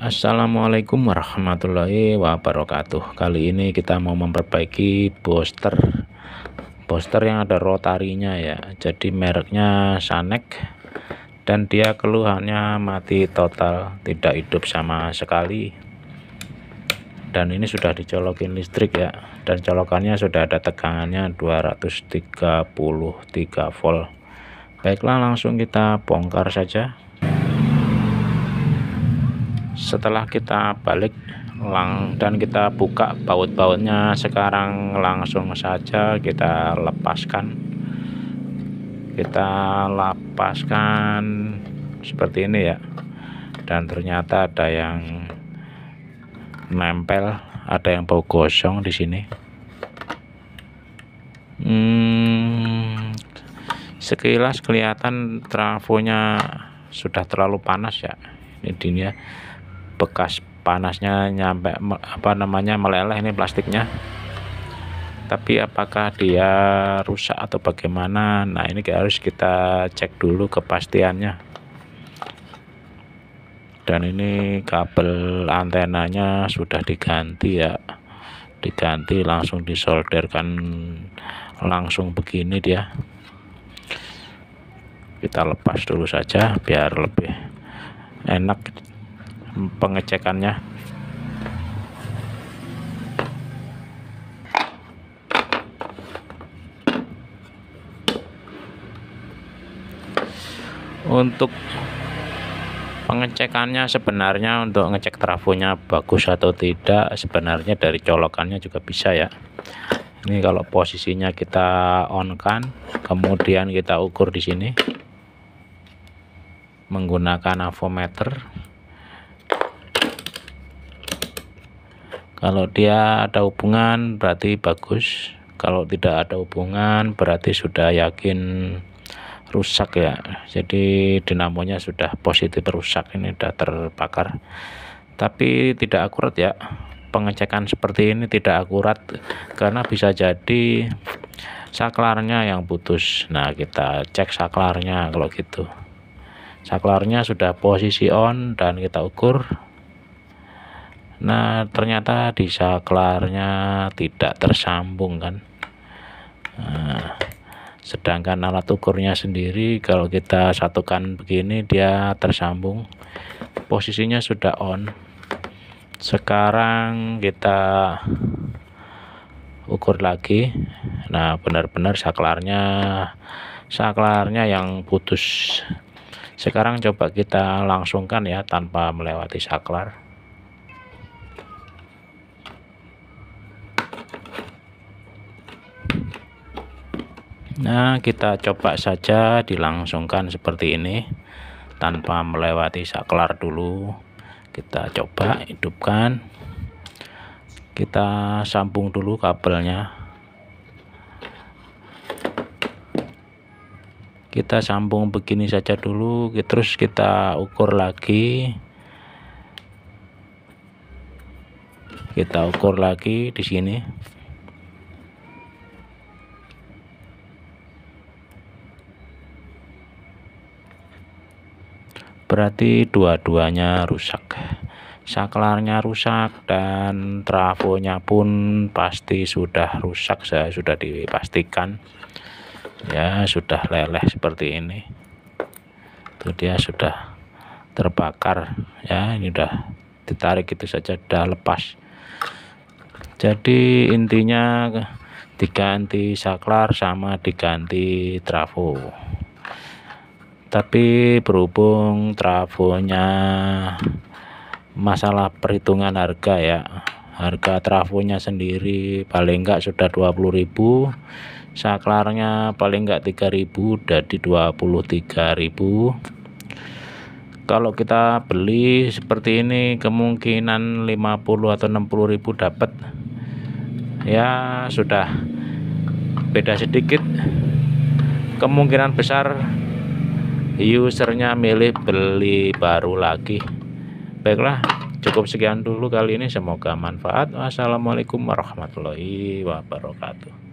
Assalamualaikum warahmatullahi wabarakatuh kali ini kita mau memperbaiki poster, poster yang ada rotarinya ya jadi mereknya Sanek dan dia keluhannya mati total tidak hidup sama sekali dan ini sudah dicolokin listrik ya dan colokannya sudah ada tegangannya 233 volt baiklah langsung kita bongkar saja setelah kita balik lang dan kita buka baut-bautnya sekarang langsung saja kita lepaskan kita lepaskan seperti ini ya dan ternyata ada yang nempel ada yang bau gosong di sini hmm, sekilas kelihatan trafonya sudah terlalu panas ya ini dia bekas panasnya nyampe apa namanya meleleh ini plastiknya tapi apakah dia rusak atau bagaimana nah ini harus kita cek dulu kepastiannya dan ini kabel antenanya sudah diganti ya diganti langsung disolderkan langsung begini dia kita lepas dulu saja biar lebih enak pengecekannya untuk pengecekannya sebenarnya untuk ngecek trafonya bagus atau tidak sebenarnya dari colokannya juga bisa ya ini kalau posisinya kita on kan kemudian kita ukur di sini menggunakan avometer Kalau dia ada hubungan berarti bagus. Kalau tidak ada hubungan berarti sudah yakin rusak ya. Jadi dinamonya sudah positif rusak ini sudah terbakar. Tapi tidak akurat ya. Pengecekan seperti ini tidak akurat karena bisa jadi saklarnya yang putus. Nah, kita cek saklarnya kalau gitu saklarnya sudah posisi on dan kita ukur Nah, ternyata di saklarnya tidak tersambung kan. Nah, sedangkan alat ukurnya sendiri kalau kita satukan begini dia tersambung. Posisinya sudah on. Sekarang kita ukur lagi. Nah, benar-benar saklarnya saklarnya yang putus. Sekarang coba kita langsungkan ya tanpa melewati saklar. Nah, kita coba saja dilangsungkan seperti ini tanpa melewati saklar dulu. Kita coba hidupkan. Kita sambung dulu kabelnya. Kita sambung begini saja dulu, terus kita ukur lagi. Kita ukur lagi di sini. berarti dua-duanya rusak saklarnya rusak dan trafonya pun pasti sudah rusak saya sudah dipastikan ya sudah leleh seperti ini itu dia sudah terbakar ya ini sudah ditarik itu saja sudah lepas jadi intinya diganti saklar sama diganti trafo tapi berhubung trafonya masalah perhitungan harga ya harga trafonya sendiri paling enggak sudah 20.000 saklarnya paling enggak 3000 jadi 23.000 kalau kita beli seperti ini kemungkinan 50 atau 60.000 dapat ya sudah beda sedikit kemungkinan besar usernya milih beli baru lagi baiklah cukup sekian dulu kali ini semoga manfaat wassalamualaikum warahmatullahi wabarakatuh